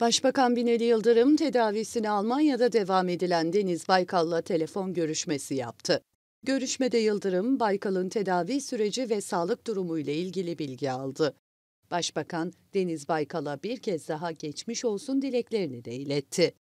Başbakan Binali Yıldırım tedavisini Almanya'da devam edilen Deniz Baykal'la telefon görüşmesi yaptı. Görüşmede Yıldırım, Baykal'ın tedavi süreci ve sağlık durumu ile ilgili bilgi aldı. Başbakan Deniz Baykal'a bir kez daha geçmiş olsun dileklerini de iletti.